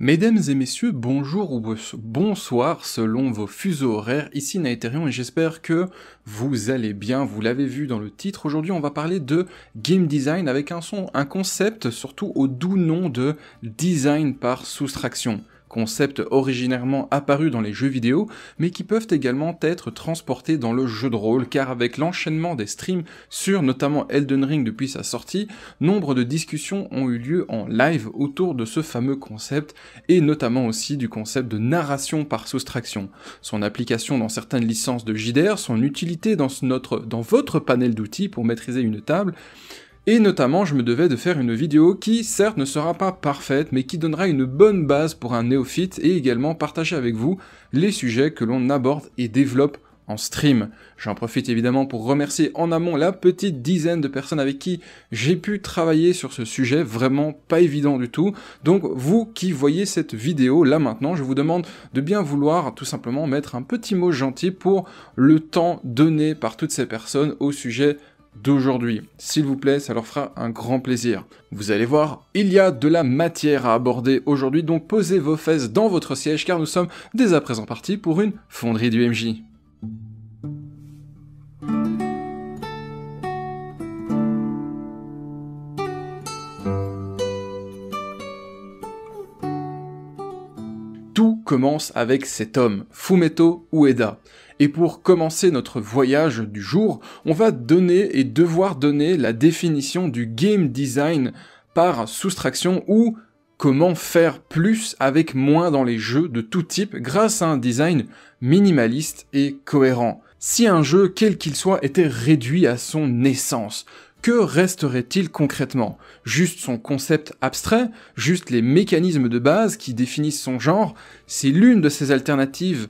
Mesdames et messieurs, bonjour ou bonsoir selon vos fuseaux horaires, ici Naetherion et j'espère que vous allez bien, vous l'avez vu dans le titre, aujourd'hui on va parler de game design avec un son, un concept surtout au doux nom de design par soustraction concept originairement apparu dans les jeux vidéo, mais qui peuvent également être transportés dans le jeu de rôle, car avec l'enchaînement des streams sur notamment Elden Ring depuis sa sortie, nombre de discussions ont eu lieu en live autour de ce fameux concept, et notamment aussi du concept de narration par soustraction, son application dans certaines licences de JDR, son utilité dans, notre, dans votre panel d'outils pour maîtriser une table, et notamment, je me devais de faire une vidéo qui, certes, ne sera pas parfaite, mais qui donnera une bonne base pour un néophyte et également partager avec vous les sujets que l'on aborde et développe en stream. J'en profite évidemment pour remercier en amont la petite dizaine de personnes avec qui j'ai pu travailler sur ce sujet, vraiment pas évident du tout. Donc vous qui voyez cette vidéo là maintenant, je vous demande de bien vouloir tout simplement mettre un petit mot gentil pour le temps donné par toutes ces personnes au sujet d'aujourd'hui. S'il vous plaît, ça leur fera un grand plaisir. Vous allez voir, il y a de la matière à aborder aujourd'hui, donc posez vos fesses dans votre siège car nous sommes dès à présent partis pour une fonderie du MJ. commence avec cet homme, Fumeto Ueda. Et pour commencer notre voyage du jour, on va donner et devoir donner la définition du game design par soustraction ou comment faire plus avec moins dans les jeux de tout type grâce à un design minimaliste et cohérent. Si un jeu, quel qu'il soit, était réduit à son essence, que resterait-il concrètement Juste son concept abstrait Juste les mécanismes de base qui définissent son genre C'est l'une de ces alternatives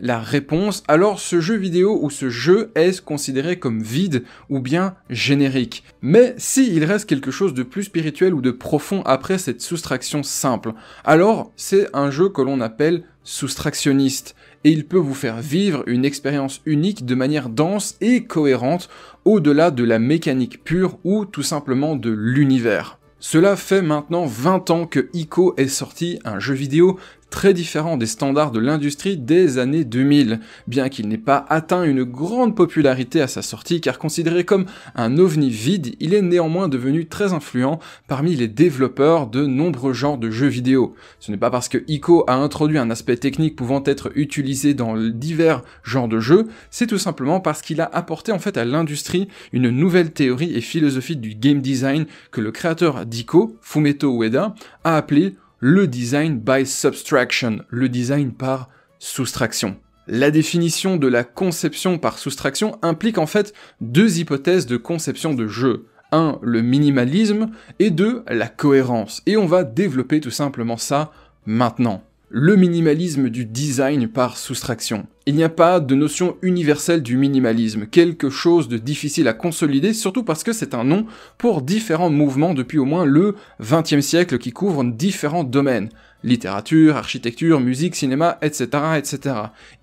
la réponse, alors ce jeu vidéo ou ce jeu est ce considéré comme vide ou bien générique. Mais s'il il reste quelque chose de plus spirituel ou de profond après cette soustraction simple, alors c'est un jeu que l'on appelle soustractionniste et il peut vous faire vivre une expérience unique de manière dense et cohérente au-delà de la mécanique pure ou tout simplement de l'univers. Cela fait maintenant 20 ans que ICO est sorti, un jeu vidéo très différent des standards de l'industrie des années 2000, bien qu'il n'ait pas atteint une grande popularité à sa sortie car considéré comme un ovni vide, il est néanmoins devenu très influent parmi les développeurs de nombreux genres de jeux vidéo. Ce n'est pas parce que ICO a introduit un aspect technique pouvant être utilisé dans divers genres de jeux, c'est tout simplement parce qu'il a apporté en fait à l'industrie une nouvelle théorie et philosophie du game design que le créateur d'ICO, Fumeto Ueda, a appelé le design by subtraction, le design par soustraction. La définition de la conception par soustraction implique en fait deux hypothèses de conception de jeu. 1. Le minimalisme et 2. La cohérence. Et on va développer tout simplement ça maintenant le minimalisme du design par soustraction. Il n'y a pas de notion universelle du minimalisme, quelque chose de difficile à consolider, surtout parce que c'est un nom pour différents mouvements depuis au moins le XXe siècle qui couvrent différents domaines littérature, architecture, musique, cinéma, etc., etc.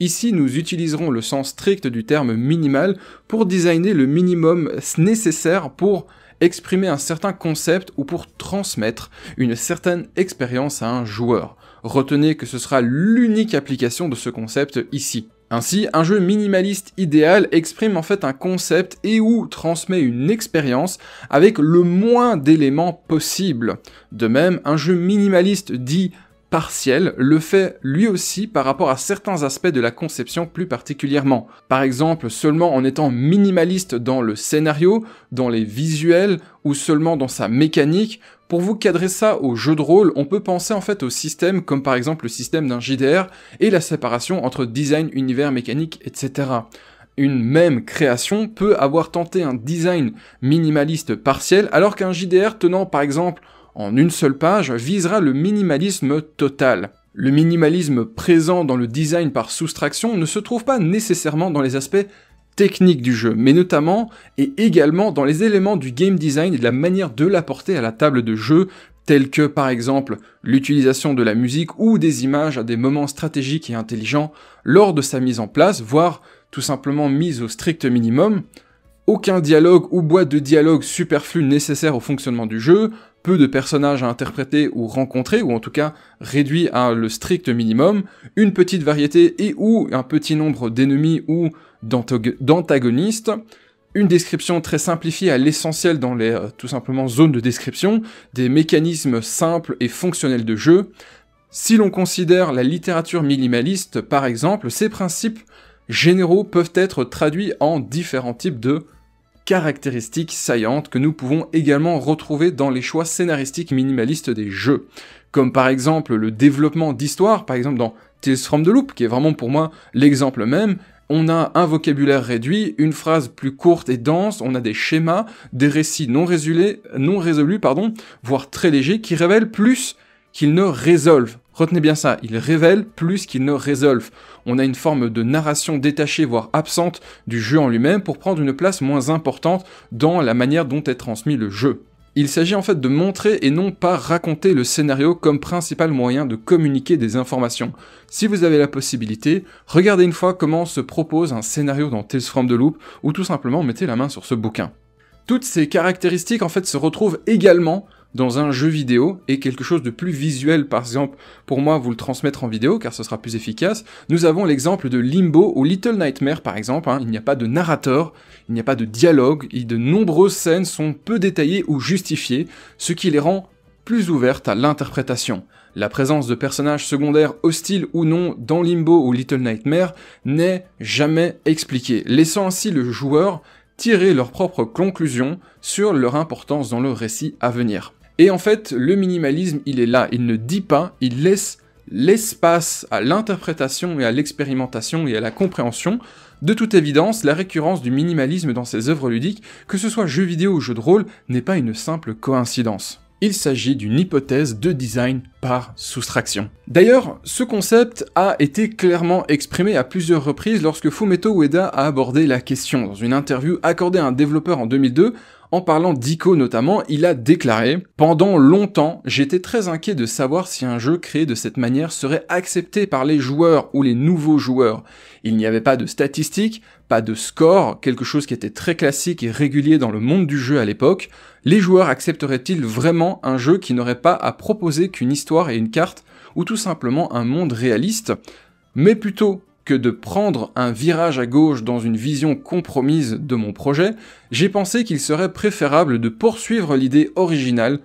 Ici, nous utiliserons le sens strict du terme minimal pour designer le minimum nécessaire pour exprimer un certain concept ou pour transmettre une certaine expérience à un joueur. Retenez que ce sera l'unique application de ce concept ici. Ainsi, un jeu minimaliste idéal exprime en fait un concept et ou transmet une expérience avec le moins d'éléments possible. De même, un jeu minimaliste dit partiel le fait lui aussi par rapport à certains aspects de la conception plus particulièrement. Par exemple, seulement en étant minimaliste dans le scénario, dans les visuels ou seulement dans sa mécanique, pour vous cadrer ça au jeu de rôle, on peut penser en fait au système comme par exemple le système d'un JDR et la séparation entre design, univers, mécanique, etc une même création peut avoir tenté un design minimaliste partiel alors qu'un JDR tenant par exemple en une seule page visera le minimalisme total. Le minimalisme présent dans le design par soustraction ne se trouve pas nécessairement dans les aspects techniques du jeu, mais notamment et également dans les éléments du game design et de la manière de l'apporter à la table de jeu, tels que par exemple l'utilisation de la musique ou des images à des moments stratégiques et intelligents lors de sa mise en place, voire tout simplement mise au strict minimum, aucun dialogue ou boîte de dialogue superflu nécessaire au fonctionnement du jeu, peu de personnages à interpréter ou rencontrer, ou en tout cas réduit à le strict minimum, une petite variété et ou un petit nombre d'ennemis ou d'antagonistes, une description très simplifiée à l'essentiel dans les euh, tout simplement zones de description, des mécanismes simples et fonctionnels de jeu. Si l'on considère la littérature minimaliste par exemple, ces principes généraux peuvent être traduits en différents types de caractéristiques saillantes que nous pouvons également retrouver dans les choix scénaristiques minimalistes des jeux, comme par exemple le développement d'histoire, par exemple dans Tales from the Loop, qui est vraiment pour moi l'exemple même, on a un vocabulaire réduit, une phrase plus courte et dense, on a des schémas, des récits non, non résolus, pardon, voire très légers, qui révèlent plus qu'il ne résolve. Retenez bien ça, il révèle plus qu'il ne résolve. On a une forme de narration détachée, voire absente, du jeu en lui-même pour prendre une place moins importante dans la manière dont est transmis le jeu. Il s'agit en fait de montrer et non pas raconter le scénario comme principal moyen de communiquer des informations. Si vous avez la possibilité, regardez une fois comment se propose un scénario dans Tales from the Loop ou tout simplement mettez la main sur ce bouquin. Toutes ces caractéristiques en fait se retrouvent également dans un jeu vidéo et quelque chose de plus visuel, par exemple, pour moi, vous le transmettre en vidéo car ce sera plus efficace. Nous avons l'exemple de Limbo ou Little Nightmare, par exemple. Hein. Il n'y a pas de narrateur, il n'y a pas de dialogue, et de nombreuses scènes sont peu détaillées ou justifiées, ce qui les rend plus ouvertes à l'interprétation. La présence de personnages secondaires hostiles ou non dans Limbo ou Little Nightmare n'est jamais expliquée, laissant ainsi le joueur tirer leurs propres conclusion sur leur importance dans le récit à venir. Et en fait, le minimalisme, il est là, il ne dit pas, il laisse l'espace à l'interprétation et à l'expérimentation et à la compréhension. De toute évidence, la récurrence du minimalisme dans ses œuvres ludiques, que ce soit jeux vidéo ou jeu de rôle, n'est pas une simple coïncidence. Il s'agit d'une hypothèse de design par soustraction. D'ailleurs, ce concept a été clairement exprimé à plusieurs reprises lorsque Fumeto Ueda a abordé la question. Dans une interview accordée à un développeur en 2002, en parlant d'ICO notamment, il a déclaré Pendant longtemps, j'étais très inquiet de savoir si un jeu créé de cette manière serait accepté par les joueurs ou les nouveaux joueurs. Il n'y avait pas de statistiques, pas de score, quelque chose qui était très classique et régulier dans le monde du jeu à l'époque. Les joueurs accepteraient-ils vraiment un jeu qui n'aurait pas à proposer qu'une histoire et une carte, ou tout simplement un monde réaliste mais plutôt que de prendre un virage à gauche dans une vision compromise de mon projet, j'ai pensé qu'il serait préférable de poursuivre l'idée originale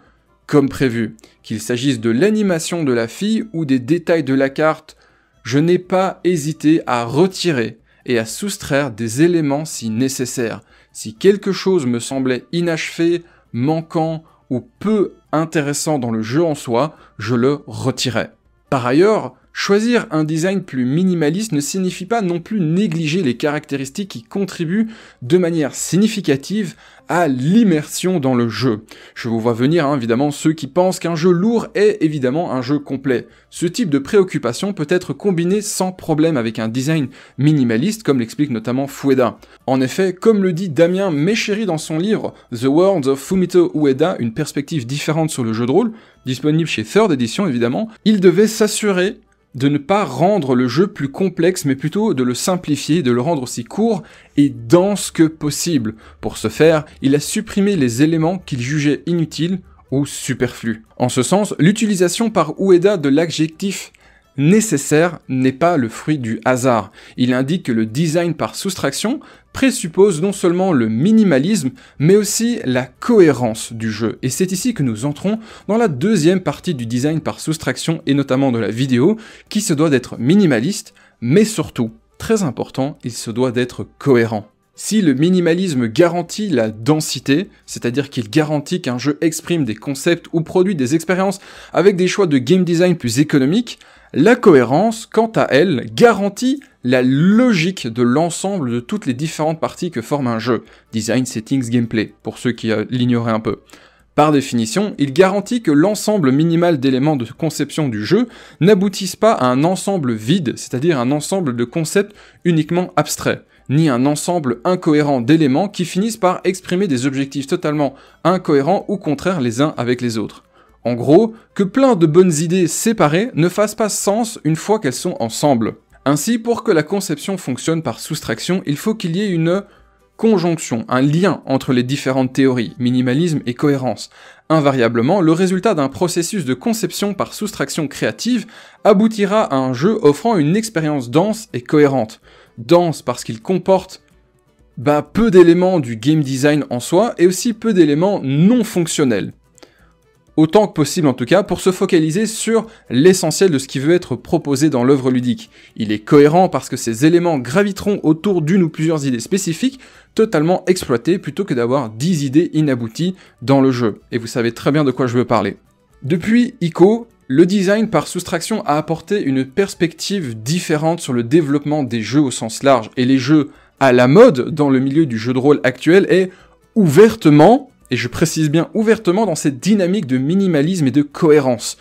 comme prévu, qu'il s'agisse de l'animation de la fille ou des détails de la carte, je n'ai pas hésité à retirer et à soustraire des éléments si nécessaires. Si quelque chose me semblait inachevé, manquant ou peu intéressant dans le jeu en soi, je le retirais. Par ailleurs, Choisir un design plus minimaliste ne signifie pas non plus négliger les caractéristiques qui contribuent de manière significative à l'immersion dans le jeu. Je vous vois venir hein, évidemment ceux qui pensent qu'un jeu lourd est évidemment un jeu complet. Ce type de préoccupation peut être combiné sans problème avec un design minimaliste comme l'explique notamment Fueda. En effet, comme le dit Damien Méchéri dans son livre The Worlds of Fumito Ueda, une perspective différente sur le jeu de rôle, disponible chez Third Edition évidemment, il devait s'assurer de ne pas rendre le jeu plus complexe, mais plutôt de le simplifier, de le rendre aussi court et dense que possible. Pour ce faire, il a supprimé les éléments qu'il jugeait inutiles ou superflus. En ce sens, l'utilisation par Ueda de l'adjectif nécessaire n'est pas le fruit du hasard. Il indique que le design par soustraction présuppose non seulement le minimalisme, mais aussi la cohérence du jeu. Et c'est ici que nous entrons dans la deuxième partie du design par soustraction, et notamment de la vidéo, qui se doit d'être minimaliste, mais surtout, très important, il se doit d'être cohérent. Si le minimalisme garantit la densité, c'est-à-dire qu'il garantit qu'un jeu exprime des concepts ou produit des expériences avec des choix de game design plus économiques, la cohérence, quant à elle, garantit la logique de l'ensemble de toutes les différentes parties que forme un jeu, design, settings, gameplay, pour ceux qui euh, l'ignoraient un peu. Par définition, il garantit que l'ensemble minimal d'éléments de conception du jeu n'aboutisse pas à un ensemble vide, c'est-à-dire un ensemble de concepts uniquement abstraits, ni un ensemble incohérent d'éléments qui finissent par exprimer des objectifs totalement incohérents ou contraires les uns avec les autres. En gros, que plein de bonnes idées séparées ne fassent pas sens une fois qu'elles sont ensemble. Ainsi, pour que la conception fonctionne par soustraction, il faut qu'il y ait une conjonction, un lien entre les différentes théories, minimalisme et cohérence. Invariablement, le résultat d'un processus de conception par soustraction créative aboutira à un jeu offrant une expérience dense et cohérente. Dense parce qu'il comporte bah, peu d'éléments du game design en soi et aussi peu d'éléments non fonctionnels autant que possible en tout cas, pour se focaliser sur l'essentiel de ce qui veut être proposé dans l'œuvre ludique. Il est cohérent parce que ces éléments graviteront autour d'une ou plusieurs idées spécifiques, totalement exploitées, plutôt que d'avoir 10 idées inabouties dans le jeu. Et vous savez très bien de quoi je veux parler. Depuis ICO, le design par soustraction a apporté une perspective différente sur le développement des jeux au sens large, et les jeux à la mode dans le milieu du jeu de rôle actuel est ouvertement et je précise bien ouvertement dans cette dynamique de minimalisme et de cohérence.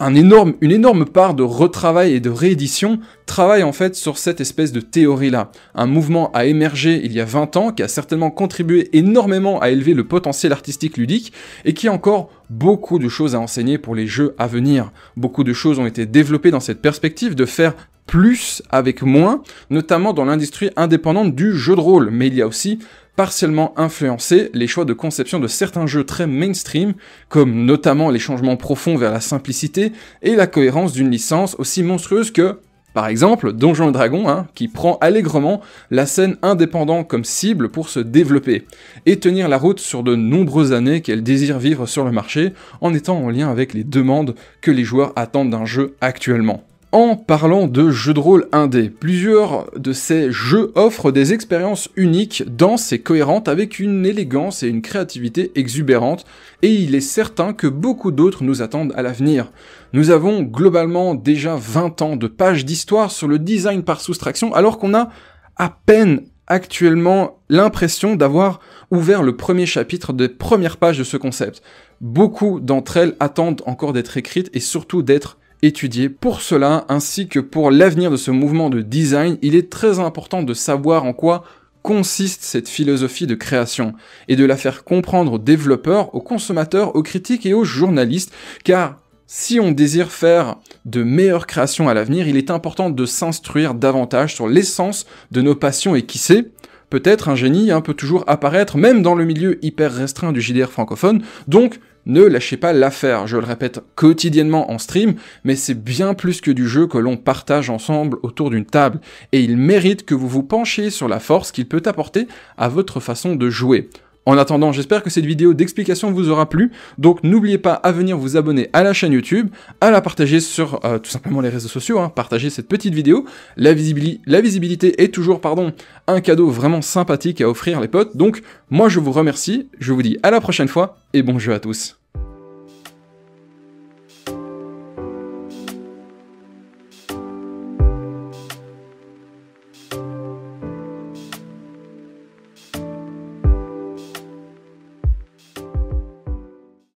une énorme part de retravail et de réédition travaille en fait sur cette espèce de théorie-là. Un mouvement a émergé il y a 20 ans qui a certainement contribué énormément à élever le potentiel artistique ludique et qui a encore beaucoup de choses à enseigner pour les jeux à venir. Beaucoup de choses ont été développées dans cette perspective de faire plus avec moins, notamment dans l'industrie indépendante du jeu de rôle. Mais il y a aussi partiellement influencés, les choix de conception de certains jeux très mainstream, comme notamment les changements profonds vers la simplicité et la cohérence d'une licence aussi monstrueuse que, par exemple, Donjon et Dragon, hein, qui prend allègrement la scène indépendante comme cible pour se développer et tenir la route sur de nombreuses années qu'elle désire vivre sur le marché en étant en lien avec les demandes que les joueurs attendent d'un jeu actuellement en parlant de jeux de rôle indé. Plusieurs de ces jeux offrent des expériences uniques, denses et cohérentes avec une élégance et une créativité exubérantes, et il est certain que beaucoup d'autres nous attendent à l'avenir. Nous avons globalement déjà 20 ans de pages d'histoire sur le design par soustraction alors qu'on a à peine actuellement l'impression d'avoir ouvert le premier chapitre des premières pages de ce concept. Beaucoup d'entre elles attendent encore d'être écrites et surtout d'être étudié. Pour cela, ainsi que pour l'avenir de ce mouvement de design, il est très important de savoir en quoi consiste cette philosophie de création et de la faire comprendre aux développeurs, aux consommateurs, aux critiques et aux journalistes, car si on désire faire de meilleures créations à l'avenir, il est important de s'instruire davantage sur l'essence de nos passions et qui sait, peut-être un génie hein, peut toujours apparaître même dans le milieu hyper restreint du JDR francophone, donc ne lâchez pas l'affaire. Je le répète quotidiennement en stream, mais c'est bien plus que du jeu que l'on partage ensemble autour d'une table, et il mérite que vous vous penchiez sur la force qu'il peut apporter à votre façon de jouer. En attendant, j'espère que cette vidéo d'explication vous aura plu, donc n'oubliez pas à venir vous abonner à la chaîne YouTube, à la partager sur euh, tout simplement les réseaux sociaux, hein, partager cette petite vidéo, la, la visibilité est toujours pardon, un cadeau vraiment sympathique à offrir les potes, donc moi je vous remercie, je vous dis à la prochaine fois, et bon jeu à tous.